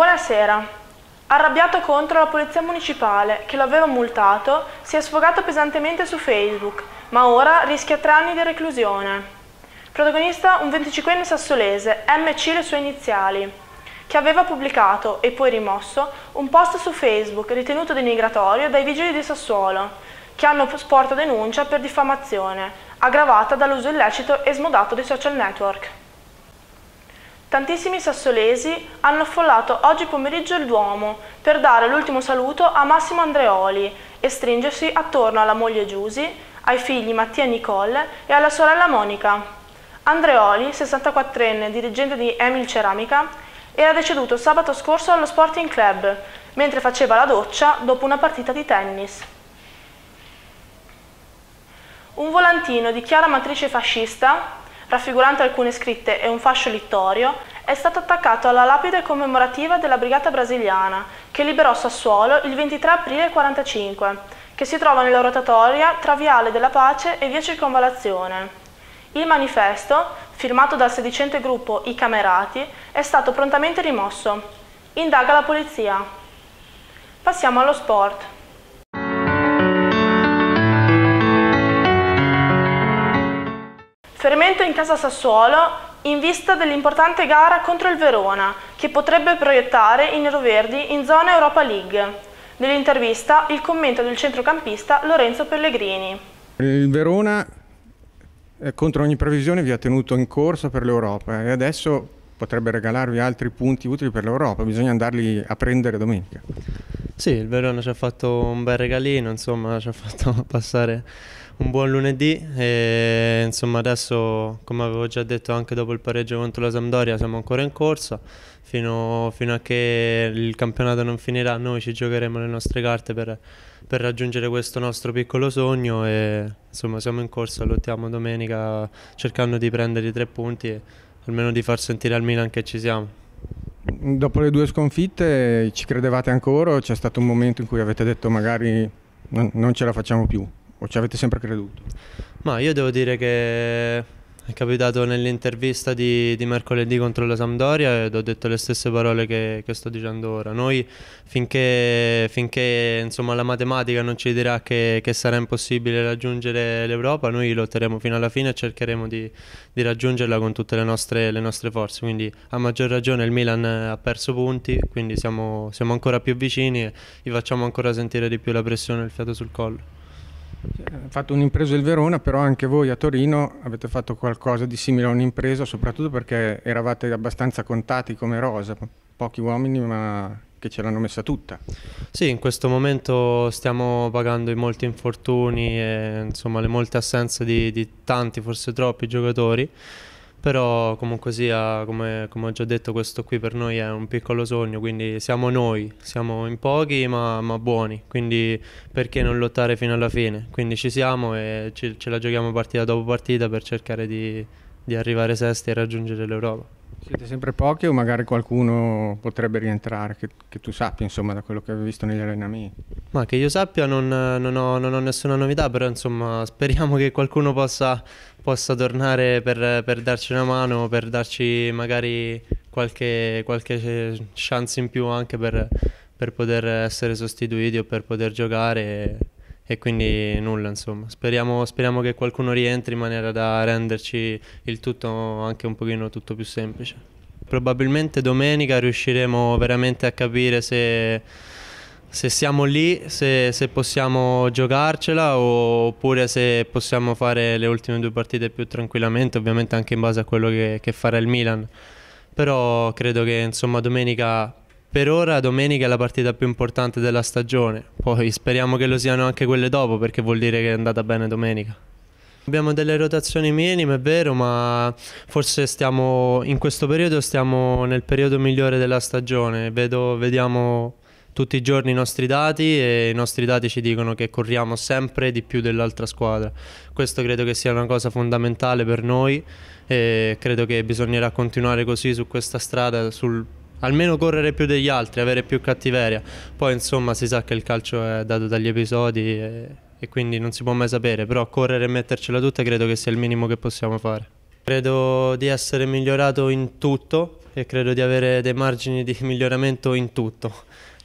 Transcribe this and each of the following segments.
Buonasera. Arrabbiato contro la polizia municipale, che lo aveva multato, si è sfogato pesantemente su Facebook, ma ora rischia tre anni di reclusione. Protagonista un 25enne sassolese, MC le sue iniziali, che aveva pubblicato e poi rimosso un post su Facebook ritenuto denigratorio dai vigili di Sassuolo, che hanno sporto denuncia per diffamazione, aggravata dall'uso illecito e smodato dei social network. Tantissimi sassolesi hanno affollato oggi pomeriggio il Duomo per dare l'ultimo saluto a Massimo Andreoli e stringersi attorno alla moglie Giusi, ai figli Mattia e Nicole e alla sorella Monica. Andreoli, 64enne dirigente di Emil Ceramica, era deceduto sabato scorso allo Sporting Club mentre faceva la doccia dopo una partita di tennis. Un volantino di chiara matrice fascista raffigurante alcune scritte e un fascio littorio, è stato attaccato alla lapide commemorativa della Brigata Brasiliana, che liberò Sassuolo il 23 aprile 1945, che si trova nella rotatoria tra Viale della Pace e Via Circonvalazione. Il manifesto, firmato dal sedicente gruppo I Camerati, è stato prontamente rimosso. Indaga la polizia. Passiamo allo sport. Fermento in casa Sassuolo in vista dell'importante gara contro il Verona, che potrebbe proiettare i neroverdi in zona Europa League. Nell'intervista il commento del centrocampista Lorenzo Pellegrini. Il Verona eh, contro ogni previsione vi ha tenuto in corsa per l'Europa e adesso potrebbe regalarvi altri punti utili per l'Europa, bisogna andarli a prendere domenica. Sì, il Verona ci ha fatto un bel regalino, insomma, ci ha fatto passare un buon lunedì e insomma adesso, come avevo già detto anche dopo il pareggio contro la Sampdoria, siamo ancora in corsa, fino, fino a che il campionato non finirà noi ci giocheremo le nostre carte per, per raggiungere questo nostro piccolo sogno e insomma siamo in corsa, lottiamo domenica cercando di prendere i tre punti. E, almeno di far sentire al Milan che ci siamo. Dopo le due sconfitte ci credevate ancora o c'è stato un momento in cui avete detto magari non ce la facciamo più o ci avete sempre creduto? Ma io devo dire che è capitato nell'intervista di, di, mercoledì contro la Sampdoria ed ho detto le stesse parole che, che sto dicendo ora. Noi finché, finché insomma, la matematica non ci dirà che, che sarà impossibile raggiungere l'Europa, noi lotteremo fino alla fine e cercheremo di, di raggiungerla con tutte le nostre, le nostre, forze. Quindi a maggior ragione il Milan ha perso punti, quindi siamo, siamo ancora più vicini e gli facciamo ancora sentire di più la pressione e il fiato sul collo. Cioè, fatto un'impresa il Verona, però anche voi a Torino avete fatto qualcosa di simile a un'impresa, soprattutto perché eravate abbastanza contati come rosa, pochi uomini ma che ce l'hanno messa tutta. Sì, in questo momento stiamo pagando i molti infortuni e insomma, le molte assenze di, di tanti, forse troppi giocatori però comunque sia, come, come, ho già detto, questo qui per noi è un piccolo sogno, quindi siamo noi, siamo in pochi ma, ma buoni, quindi perché non lottare fino alla fine? Quindi ci siamo e ci, ce la giochiamo partita dopo partita per cercare di, di arrivare sesti e raggiungere l'Europa. Siete sempre pochi o magari qualcuno potrebbe rientrare, che, che tu sappia, insomma, da quello che avevi visto negli allenamenti? Ma che io sappia non, non, ho, non ho, nessuna novità, però insomma speriamo che qualcuno possa, possa tornare per, per, darci una mano, per darci magari qualche, qualche eh, chance in più anche per, per poter essere sostituiti o per poter giocare e quindi nulla insomma speriamo, speriamo, che qualcuno rientri in maniera da renderci il tutto anche un pochino tutto più semplice probabilmente domenica riusciremo veramente a capire se, se siamo lì, se, se, possiamo giocarcela oppure se possiamo fare le ultime due partite più tranquillamente, ovviamente anche in base a quello che, che farà il Milan. Però credo che insomma domenica per ora domenica è la partita più importante della stagione, poi speriamo che lo siano anche quelle dopo perché vuol dire che è andata bene domenica. Abbiamo delle rotazioni minime, è vero, ma forse stiamo in questo periodo stiamo nel periodo migliore della stagione. Vedo, vediamo tutti i giorni i nostri dati e i nostri dati ci dicono che corriamo sempre di più dell'altra squadra. Questo credo che sia una cosa fondamentale per noi e credo che bisognerà continuare così su questa strada, sul almeno correre più degli altri, avere più cattiveria. Poi insomma si sa che il calcio è dato dagli episodi e, e quindi non si può mai sapere, però correre e mettercela tutta credo che sia il minimo che possiamo fare. Credo di essere migliorato in tutto e credo di avere dei margini di miglioramento in tutto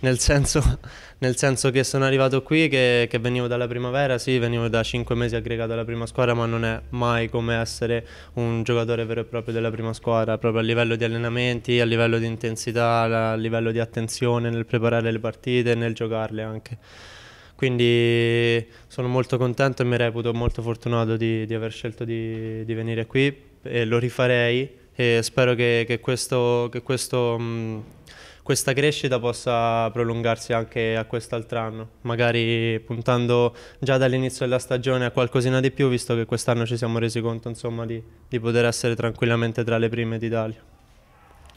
nel senso, nel senso, che sono arrivato qui, che, che, venivo dalla primavera, sì, venivo da cinque mesi aggregato alla prima squadra, ma non è mai come essere un giocatore vero e proprio della prima squadra, proprio a livello di allenamenti, a livello di intensità, a livello di attenzione nel preparare le partite e nel giocarle anche. Quindi sono molto contento e mi reputo molto fortunato di, di aver scelto di, di, venire qui e lo rifarei e spero che, che questo... Che questo mh, questa crescita possa prolungarsi anche a quest'altro anno, magari puntando già dall'inizio della stagione a qualcosina di più, visto che quest'anno ci siamo resi conto insomma, di, di poter essere tranquillamente tra le prime d'Italia.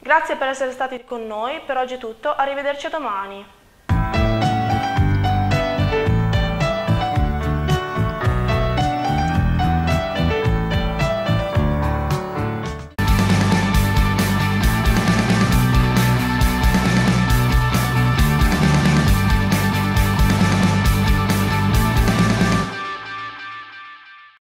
Grazie per essere stati con noi, per oggi è tutto, arrivederci domani.